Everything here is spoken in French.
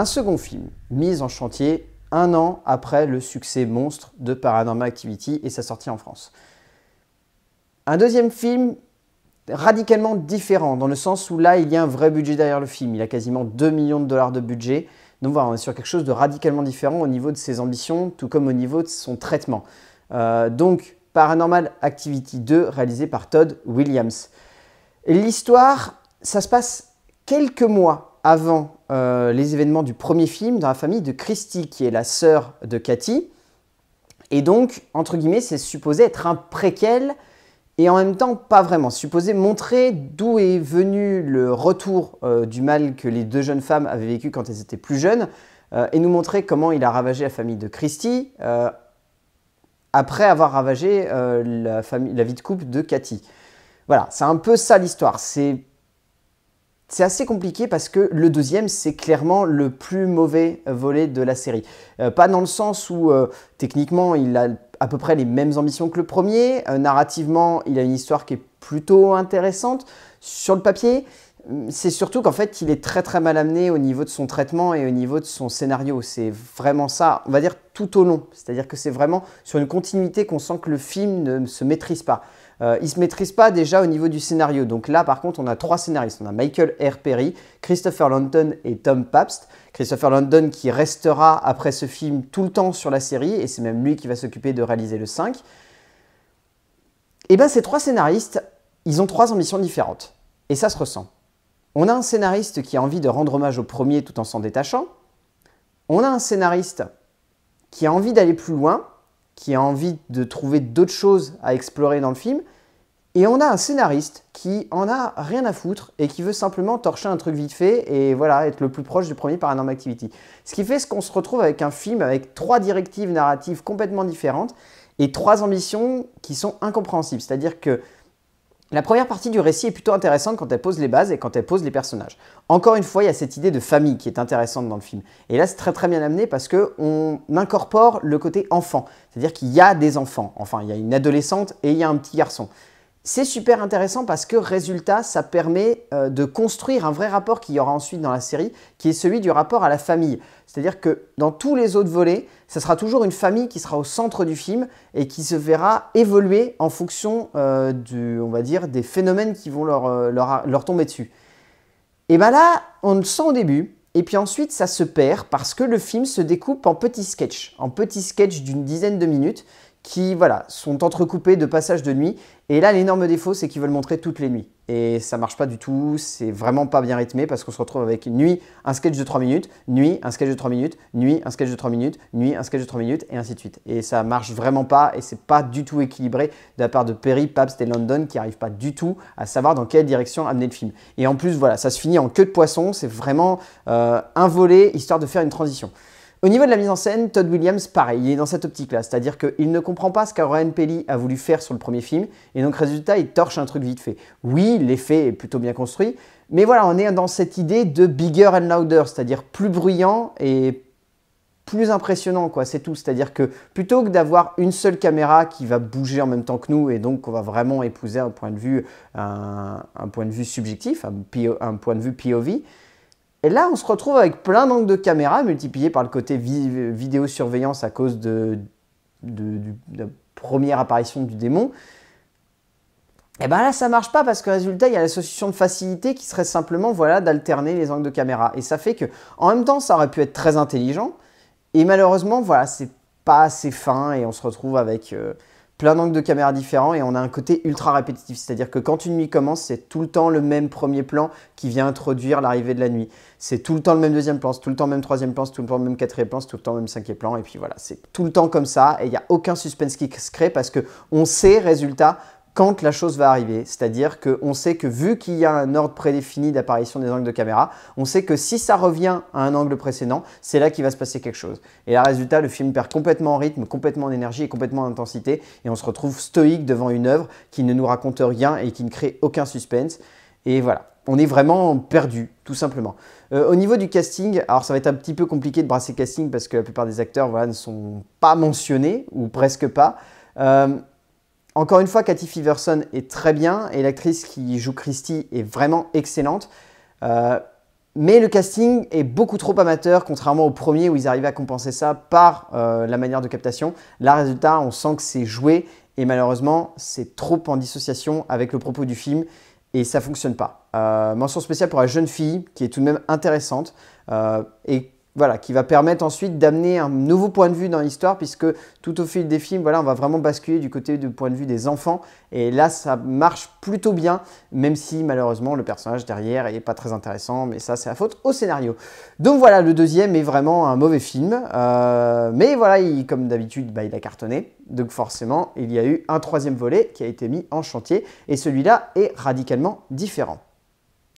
Un second film, mis en chantier un an après le succès monstre de Paranormal Activity et sa sortie en France. Un deuxième film radicalement différent, dans le sens où là, il y a un vrai budget derrière le film. Il a quasiment 2 millions de dollars de budget. Donc voilà, on est sur quelque chose de radicalement différent au niveau de ses ambitions, tout comme au niveau de son traitement. Euh, donc, Paranormal Activity 2, réalisé par Todd Williams. L'histoire, ça se passe quelques mois avant euh, les événements du premier film, dans la famille de Christy, qui est la sœur de Cathy. Et donc, entre guillemets, c'est supposé être un préquel et en même temps pas vraiment. Supposé montrer d'où est venu le retour euh, du mal que les deux jeunes femmes avaient vécu quand elles étaient plus jeunes euh, et nous montrer comment il a ravagé la famille de Christy après avoir ravagé la, la vie de couple de Cathy. Voilà, c'est un peu ça l'histoire. C'est c'est assez compliqué parce que le deuxième, c'est clairement le plus mauvais volet de la série. Euh, pas dans le sens où euh, techniquement il a à peu près les mêmes ambitions que le premier, euh, narrativement il a une histoire qui est plutôt intéressante sur le papier, mm, c'est surtout qu'en fait il est très très mal amené au niveau de son traitement et au niveau de son scénario. C'est vraiment ça, on va dire tout au long. C'est-à-dire que c'est vraiment sur une continuité qu'on sent que le film ne se maîtrise pas. Il euh, ils ne se maîtrisent pas déjà au niveau du scénario. Donc là, par contre, on a trois scénaristes. On a Michael R. Perry, Christopher London et Tom Pabst. Christopher London qui restera après ce film tout le temps sur la série, et c'est même lui qui va s'occuper de réaliser le 5. Et eh bien ces trois scénaristes, ils ont trois ambitions différentes. Et ça se ressent. On a un scénariste qui a envie de rendre hommage au premier tout en s'en détachant. On a un scénariste qui a envie d'aller plus loin, qui a envie de trouver d'autres choses à explorer dans le film. Et on a un scénariste qui en a rien à foutre et qui veut simplement torcher un truc vite fait et voilà, être le plus proche du premier Paranormal Activity. Ce qui fait qu'on se retrouve avec un film avec trois directives narratives complètement différentes et trois ambitions qui sont incompréhensibles. C'est-à-dire que la première partie du récit est plutôt intéressante quand elle pose les bases et quand elle pose les personnages. Encore une fois, il y a cette idée de famille qui est intéressante dans le film. Et là, c'est très très bien amené parce qu'on incorpore le côté enfant. C'est-à-dire qu'il y a des enfants. Enfin, il y a une adolescente et il y a un petit garçon. C'est super intéressant parce que résultat, ça permet euh, de construire un vrai rapport qu'il y aura ensuite dans la série, qui est celui du rapport à la famille. C'est-à-dire que dans tous les autres volets, ça sera toujours une famille qui sera au centre du film et qui se verra évoluer en fonction euh, du, on va dire, des phénomènes qui vont leur, euh, leur tomber dessus. Et bien là, on le sent au début, et puis ensuite, ça se perd parce que le film se découpe en petits sketchs, en petits sketchs d'une dizaine de minutes qui voilà, sont entrecoupés de passages de nuit. Et là, l'énorme défaut, c'est qu'ils veulent montrer toutes les nuits. Et ça marche pas du tout, c'est vraiment pas bien rythmé parce qu'on se retrouve avec nuit, un sketch de 3 minutes, nuit, un sketch de 3 minutes, nuit, un sketch de 3 minutes, nuit, un sketch de 3 minutes, et ainsi de suite. Et ça marche vraiment pas et c'est pas du tout équilibré de la part de Perry, Pabst et London qui arrivent pas du tout à savoir dans quelle direction amener le film. Et en plus, voilà, ça se finit en queue de poisson, c'est vraiment euh, un volet histoire de faire une transition. Au niveau de la mise en scène, Todd Williams, pareil, il est dans cette optique-là, c'est-à-dire qu'il ne comprend pas ce qu'Aaron Pelly a voulu faire sur le premier film, et donc résultat, il torche un truc vite fait. Oui, l'effet est plutôt bien construit, mais voilà, on est dans cette idée de bigger and louder, c'est-à-dire plus bruyant et plus impressionnant, quoi, c'est tout. C'est-à-dire que plutôt que d'avoir une seule caméra qui va bouger en même temps que nous et donc qu'on va vraiment épouser un point de vue, un, point de vue subjectif, un point de vue POV, et là, on se retrouve avec plein d'angles de caméra multipliés par le côté vidéosurveillance à cause de, la première apparition du démon. Et eh bien là, ça marche pas parce que résultat, il y a la solution de facilité qui serait simplement voilà, d'alterner les angles de caméra. Et ça fait que, en même temps, ça aurait pu être très intelligent. Et malheureusement, voilà, c'est pas assez fin et on se retrouve avec. Euh, plein d'angles de caméra différents et on a un côté ultra répétitif. C'est-à-dire que quand une nuit commence, c'est tout le temps le même premier plan qui vient introduire l'arrivée de la nuit. C'est tout le temps le même deuxième plan, c'est tout le temps le même troisième plan, c'est tout le temps le même quatrième plan, c'est tout le temps le même cinquième plan. Et puis voilà, c'est tout le temps comme ça et il n'y a aucun suspense qui se crée parce que on sait, résultat, quand la chose va arriver. C'est-à-dire qu'on sait que vu qu'il y a un ordre prédéfini d'apparition des angles de caméra, on sait que si ça revient à un angle précédent, c'est là qu'il va se passer quelque chose. Et là, résultat, le film perd complètement en rythme, complètement en énergie et complètement en intensité. Et on se retrouve stoïque devant une œuvre qui ne nous raconte rien et qui ne crée aucun suspense. Et voilà, on est vraiment perdu, tout simplement. Euh, au niveau du casting, alors ça va être un petit peu compliqué de brasser casting parce que la plupart des acteurs voilà, ne sont pas mentionnés ou presque pas. Euh, encore une fois, Cathy Feverson est très bien et l'actrice qui joue Christie est vraiment excellente. Euh, mais le casting est beaucoup trop amateur, contrairement au premier où ils arrivaient à compenser ça par euh, la manière de captation. Là, résultat, on sent que c'est joué et malheureusement, c'est trop en dissociation avec le propos du film et ça fonctionne pas. Euh, mention spéciale pour la jeune fille qui est tout de même intéressante et voilà, qui va permettre ensuite d'amener un nouveau point de vue dans l'histoire, puisque tout au fil des films, voilà, on va vraiment basculer du côté du point de vue des enfants. Et là, ça marche plutôt bien, même si malheureusement le personnage derrière n'est pas très intéressant, mais ça, c'est la faute au scénario. Donc voilà, le deuxième est vraiment un mauvais film. Euh, mais voilà, comme d'habitude, bah, il a cartonné. Donc forcément, il y a eu un troisième volet qui a été mis en chantier, et celui-là est radicalement différent.